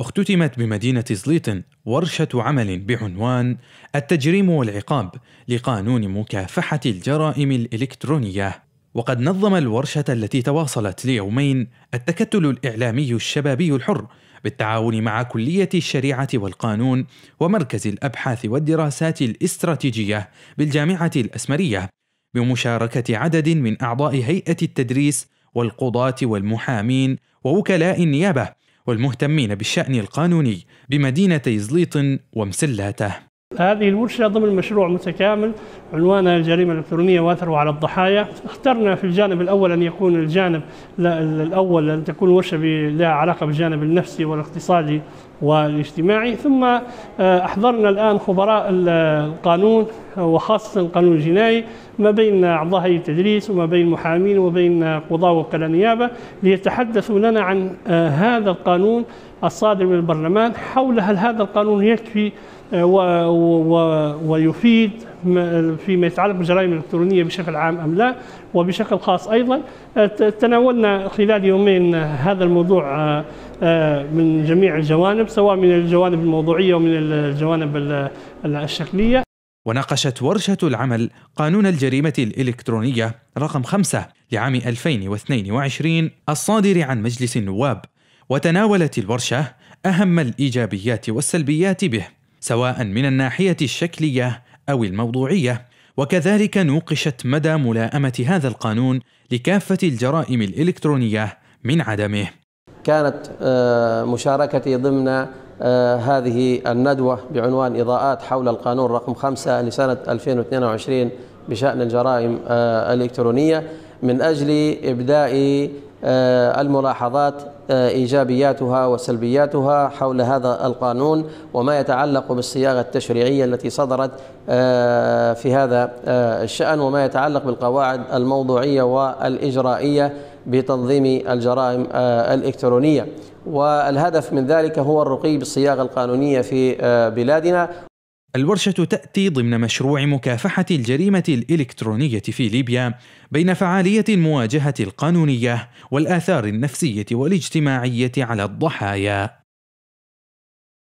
اختتمت بمدينة زليتن ورشة عمل بعنوان التجريم والعقاب لقانون مكافحة الجرائم الإلكترونية وقد نظم الورشة التي تواصلت ليومين التكتل الإعلامي الشبابي الحر بالتعاون مع كلية الشريعة والقانون ومركز الأبحاث والدراسات الاستراتيجية بالجامعة الأسمرية بمشاركة عدد من أعضاء هيئة التدريس والقضاة والمحامين ووكلاء النيابة والمهتمين بالشأن القانوني بمدينتي زليط ومسلاته هذه الورشة ضمن مشروع متكامل عنوانها الجريمة الإلكترونية وأثره على الضحايا اخترنا في الجانب الأول أن يكون الجانب الأول أن تكون ورشة لها علاقة بالجانب النفسي والاقتصادي والاجتماعي ثم آه، أحضرنا الآن خبراء القانون وخاصة القانون الجنائي ما بين أعضاء هيئة التدريس وما بين محامين وما بين قضاة وكلاء نيابة ليتحدثوا لنا عن آه، هذا القانون الصادر من البرلمان حول هل هذا القانون يكفي آه، و و ويفيد فيما يتعلق بالجرائم الإلكترونية بشكل عام أم لا وبشكل خاص أيضا آه، تناولنا خلال يومين هذا الموضوع من جميع الجوانب سواء من الجوانب الموضوعية ومن الجوانب الشكلية وناقشت ورشة العمل قانون الجريمة الإلكترونية رقم 5 لعام 2022 الصادر عن مجلس النواب وتناولت الورشة أهم الإيجابيات والسلبيات به سواء من الناحية الشكلية أو الموضوعية وكذلك نوقشت مدى ملاءمة هذا القانون لكافة الجرائم الإلكترونية من عدمه كانت آه، مشاركتي ضمن آه، هذه الندوة بعنوان إضاءات حول القانون رقم 5 لسنة 2022 بشأن الجرائم آه، الإلكترونية من أجل إبداء آه، الملاحظات آه، إيجابياتها وسلبياتها حول هذا القانون وما يتعلق بالصياغة التشريعية التي صدرت في هذا الشأن وما يتعلق بالقواعد الموضوعية والإجرائية بتنظيم الجرائم الإلكترونية والهدف من ذلك هو الرقي بالصياغة القانونية في بلادنا الورشة تأتي ضمن مشروع مكافحة الجريمة الإلكترونية في ليبيا بين فعالية المواجهة القانونية والآثار النفسية والاجتماعية على الضحايا